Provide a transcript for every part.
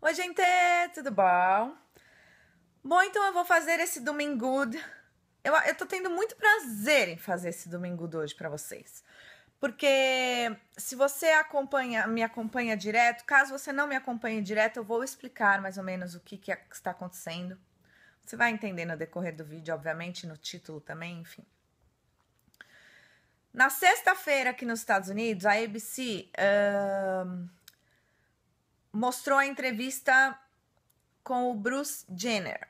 Oi, gente, tudo bom? Bom, então eu vou fazer esse domingo. Eu, eu tô tendo muito prazer em fazer esse domingo hoje para vocês. Porque se você acompanha, me acompanha direto, caso você não me acompanhe direto, eu vou explicar mais ou menos o que, que é, está acontecendo. Você vai entender no decorrer do vídeo, obviamente, no título também, enfim. Na sexta-feira aqui nos Estados Unidos, a ABC mostrou a entrevista com o Bruce Jenner.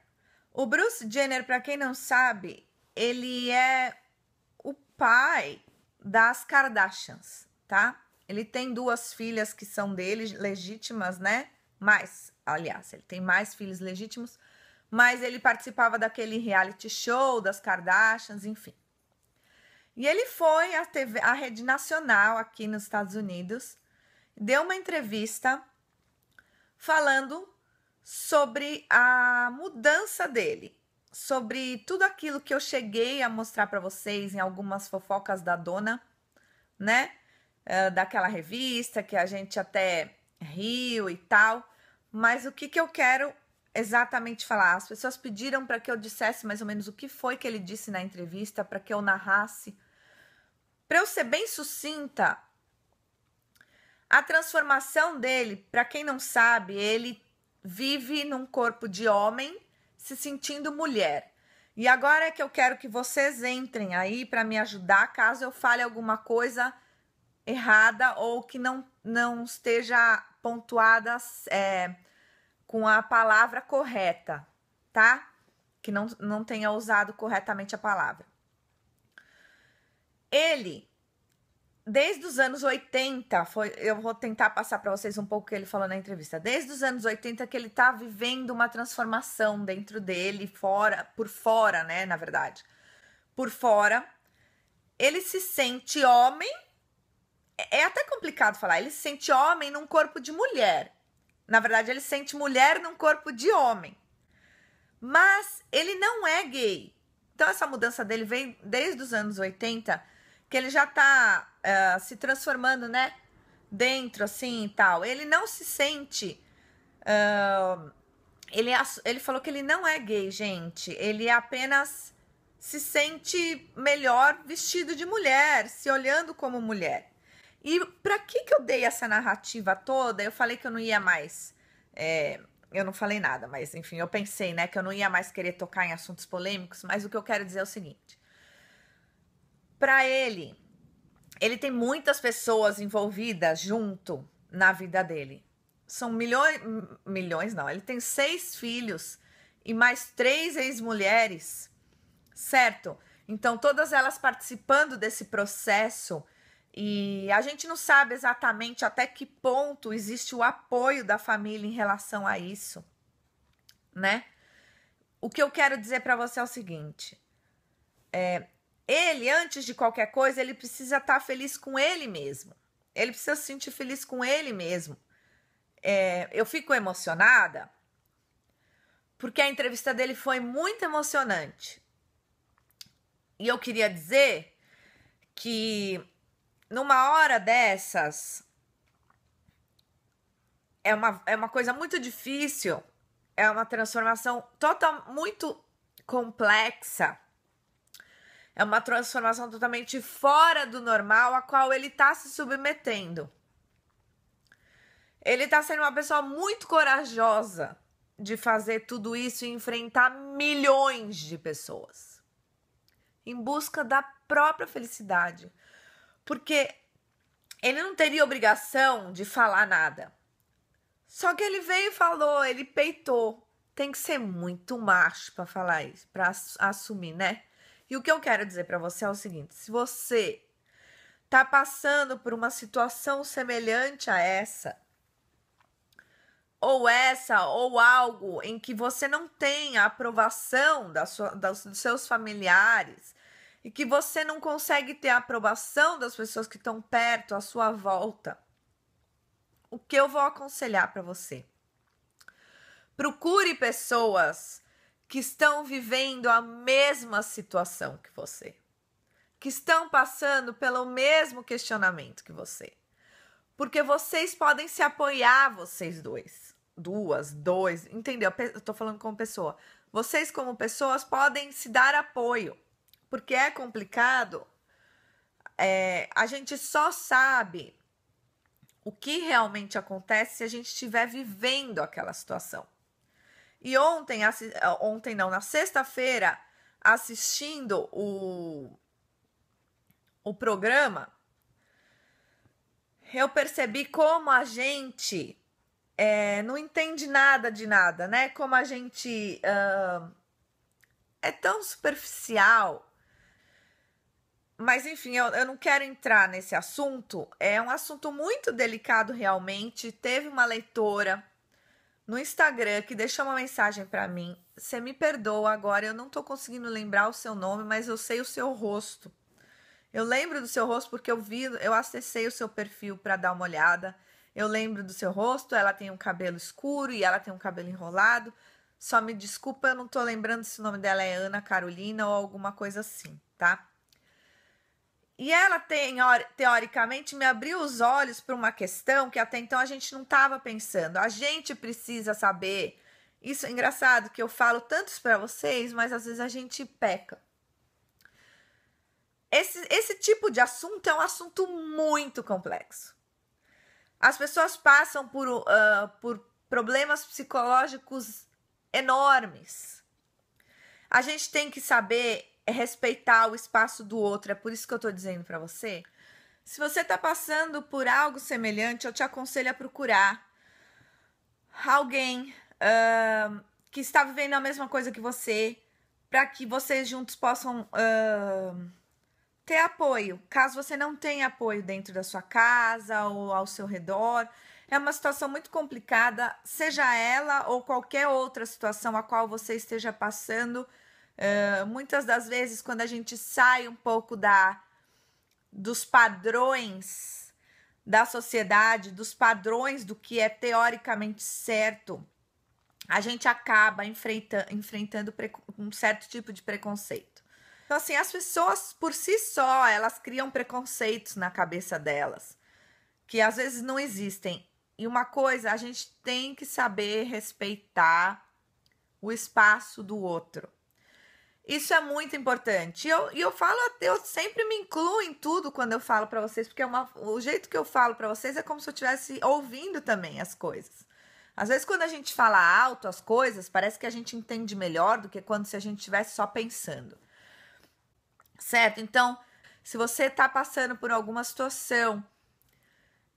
O Bruce Jenner, para quem não sabe, ele é o pai das Kardashians, tá? Ele tem duas filhas que são dele, legítimas, né? Mais, aliás, ele tem mais filhos legítimos, mas ele participava daquele reality show das Kardashians, enfim. E ele foi à TV, à rede nacional aqui nos Estados Unidos, deu uma entrevista falando sobre a mudança dele, sobre tudo aquilo que eu cheguei a mostrar para vocês em algumas fofocas da dona, né? É, daquela revista que a gente até riu e tal. Mas o que, que eu quero exatamente falar? As pessoas pediram para que eu dissesse mais ou menos o que foi que ele disse na entrevista, para que eu narrasse. Para eu ser bem sucinta, a transformação dele, para quem não sabe, ele vive num corpo de homem se sentindo mulher. E agora é que eu quero que vocês entrem aí para me ajudar caso eu fale alguma coisa errada ou que não, não esteja pontuada é, com a palavra correta, tá? Que não, não tenha usado corretamente a palavra. Ele desde os anos 80, foi, eu vou tentar passar para vocês um pouco o que ele falou na entrevista. Desde os anos 80 que ele está vivendo uma transformação dentro dele, fora, por fora, né, na verdade. Por fora, ele se sente homem. É, é até complicado falar, ele se sente homem num corpo de mulher. Na verdade, ele se sente mulher num corpo de homem. Mas ele não é gay. Então essa mudança dele vem desde os anos 80, que ele já está é, se transformando, né? Dentro, assim e tal. Ele não se sente. Uh, ele, é ele falou que ele não é gay, gente. Ele é apenas se sente melhor vestido de mulher, se olhando como mulher. E para que, que eu dei essa narrativa toda? Eu falei que eu não ia mais. É, eu não falei nada, mas enfim, eu pensei, né, que eu não ia mais querer tocar em assuntos polêmicos, mas o que eu quero dizer é o seguinte. Para ele, ele tem muitas pessoas envolvidas junto na vida dele. São milhões, milhões não, ele tem seis filhos e mais três ex-mulheres, certo? Então, todas elas participando desse processo. E a gente não sabe exatamente até que ponto existe o apoio da família em relação a isso, né? O que eu quero dizer para você é o seguinte: é, ele, antes de qualquer coisa, ele precisa estar tá feliz com ele mesmo. Ele precisa se sentir feliz com ele mesmo. É, eu fico emocionada porque a entrevista dele foi muito emocionante. E eu queria dizer que numa hora dessas é uma, é uma coisa muito difícil, é uma transformação total muito complexa é uma transformação totalmente fora do normal a qual ele está se submetendo. Ele está sendo uma pessoa muito corajosa de fazer tudo isso e enfrentar milhões de pessoas em busca da própria felicidade. Porque ele não teria obrigação de falar nada. Só que ele veio e falou, ele peitou. Tem que ser muito macho para falar isso, para assumir, né? E o que eu quero dizer para você é o seguinte: se você tá passando por uma situação semelhante a essa, ou essa, ou algo em que você não tem a aprovação da sua, das, dos seus familiares e que você não consegue ter a aprovação das pessoas que estão perto, à sua volta, o que eu vou aconselhar para você? Procure pessoas que estão vivendo a mesma situação que você, que estão passando pelo mesmo questionamento que você. Porque vocês podem se apoiar, vocês dois. Duas, dois, entendeu? Eu tô falando como pessoa. Vocês, como pessoas, podem se dar apoio. Porque é complicado. É, a gente só sabe o que realmente acontece se a gente estiver vivendo aquela situação. E ontem, ah, ontem não, na sexta-feira, assistindo o, o programa, eu percebi como a gente é, não entende nada de nada, né? Como a gente uh, é tão superficial. Mas enfim, eu, eu não quero entrar nesse assunto. É um assunto muito delicado, realmente. Teve uma leitora no Instagram que deixou uma mensagem para mim. Você me perdoa agora, eu não tô conseguindo lembrar o seu nome, mas eu sei o seu rosto. Eu lembro do seu rosto porque eu vi, eu acessei o seu perfil para dar uma olhada. Eu lembro do seu rosto, ela tem um cabelo escuro e ela tem um cabelo enrolado. Só me desculpa, eu não tô lembrando se o nome dela é Ana Carolina ou alguma coisa assim, tá? E ela, tem, teoricamente, me abriu os olhos para uma questão que até então a gente não estava pensando. A gente precisa saber. Isso é engraçado que eu falo tantos para vocês, mas às vezes a gente peca. Esse, esse tipo de assunto é um assunto muito complexo. As pessoas passam por, uh, por problemas psicológicos enormes. A gente tem que saber é respeitar o espaço do outro. É por isso que eu tô dizendo para você. Se você tá passando por algo semelhante, eu te aconselho a procurar alguém uh, que está vivendo a mesma coisa que você, para que vocês juntos possam uh, ter apoio. Caso você não tenha apoio dentro da sua casa ou ao seu redor, é uma situação muito complicada, seja ela ou qualquer outra situação a qual você esteja passando ah, muitas das vezes, quando a gente sai um pouco da dos padrões da sociedade, dos padrões do que é teoricamente certo, a gente acaba enfrenta, enfrentando um certo tipo de preconceito. Então, assim, as pessoas por si só, elas criam preconceitos na cabeça delas, que às vezes não existem. E uma coisa, a gente tem que saber respeitar o espaço do outro. Isso é muito importante. E eu, e eu falo até, eu sempre me incluo em tudo quando eu falo para vocês, porque é uma, o jeito que eu falo para vocês é como se eu estivesse ouvindo também as coisas. Às vezes, quando a gente fala alto as coisas, parece que a gente entende melhor do que quando se a gente estivesse só pensando. Certo? Então, se você está passando por alguma situação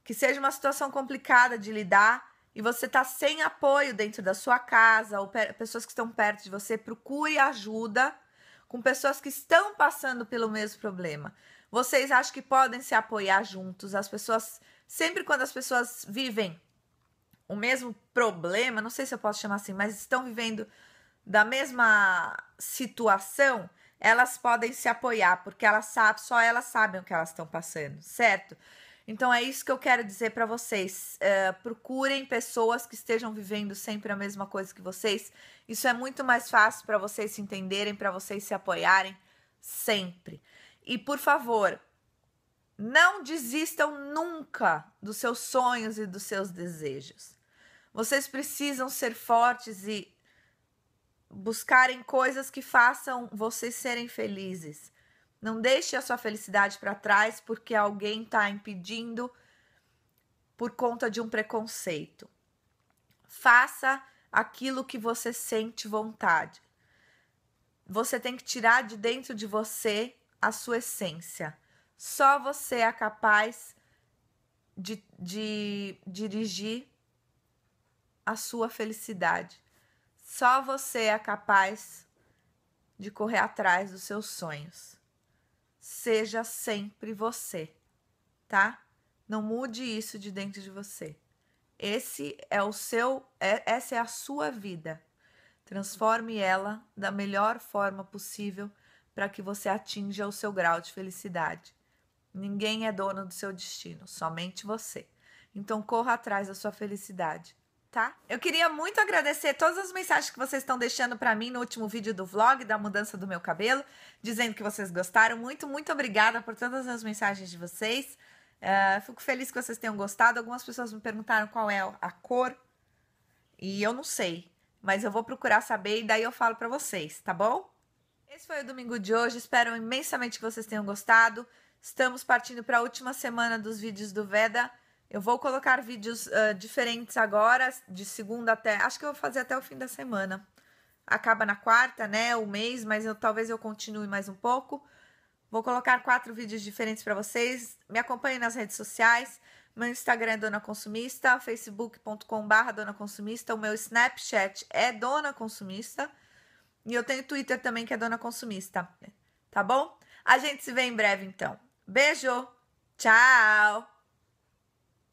que seja uma situação complicada de lidar, e você está sem apoio dentro da sua casa, ou pessoas que estão perto de você, procure ajuda com pessoas que estão passando pelo mesmo problema. Vocês acham que podem se apoiar juntos? As pessoas, sempre quando as pessoas vivem o mesmo problema, não sei se eu posso chamar assim, mas estão vivendo da mesma situação, elas podem se apoiar, porque elas sabem, só elas sabem o que elas estão passando, certo? Então é isso que eu quero dizer para vocês. Eh, procurem pessoas que estejam vivendo sempre a mesma coisa que vocês. Isso é muito mais fácil para vocês se entenderem, para vocês se apoiarem sempre. E por favor, não desistam nunca dos seus sonhos e dos seus desejos. Vocês precisam ser fortes e buscarem coisas que façam vocês serem felizes. Não deixe a sua felicidade para trás porque alguém está impedindo por conta de um preconceito. Faça aquilo que você sente vontade. Você tem que tirar de dentro de você a sua essência. Só você é capaz de, de dirigir a sua felicidade. Só você é capaz de correr atrás dos seus sonhos seja sempre você, tá? Não mude isso de dentro de você. Esse é o seu, é, essa é a sua vida. Transforme ela da melhor forma possível para que você atinja o seu grau de felicidade. Ninguém é dono do seu destino, somente você. Então corra atrás da sua felicidade tá? Eu queria muito agradecer todas as mensagens que vocês estão deixando para mim no último vídeo do vlog da mudança do meu cabelo, dizendo que vocês gostaram. Muito, muito obrigada por todas as mensagens de vocês. Uh, fico feliz que vocês tenham gostado. Algumas pessoas me perguntaram qual é a cor e eu não sei, mas eu vou procurar saber e daí eu falo para vocês, tá bom? Esse foi o domingo de hoje. Espero imensamente que vocês tenham gostado. Estamos partindo para a última semana dos vídeos do Veda. Eu vou colocar vídeos uh, diferentes agora, de segunda até. Acho que eu vou fazer até o fim da semana. Acaba na quarta, né? O mês, mas eu, talvez eu continue mais um pouco. Vou colocar quatro vídeos diferentes para vocês. Me acompanhem nas redes sociais. Meu Instagram é Dona Consumista, facebook.com.br Dona Consumista. O meu Snapchat é Dona Consumista. E eu tenho Twitter também, que é Dona Consumista. Tá bom? A gente se vê em breve, então. Beijo! Tchau!